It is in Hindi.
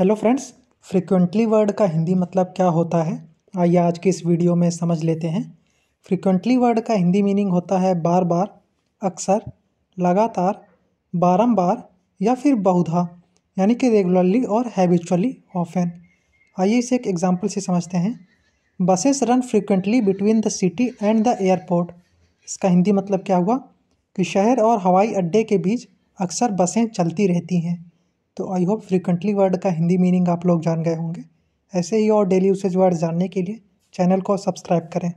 हेलो फ्रेंड्स फ्रिक्वेंटली वर्ड का हिंदी मतलब क्या होता है आइए आज के इस वीडियो में समझ लेते हैं फ्रिक्वेंटली वर्ड का हिंदी मीनिंग होता है बार बार अक्सर लगातार बारंबार या फिर बहुधा यानी कि रेगुलरली और हैबिचुअली ऑफेन आइए इसे एक एग्जाम्पल से समझते हैं buses run frequently between the city and the airport इसका हिंदी मतलब क्या हुआ कि शहर और हवाई अड्डे के बीच अक्सर बसें चलती रहती हैं तो आई होप फ्रिक्वेंटली वर्ड का हिंदी मीनिंग आप लोग जान गए होंगे ऐसे ही और डेली यूसेज वर्ड जानने के लिए चैनल को सब्सक्राइब करें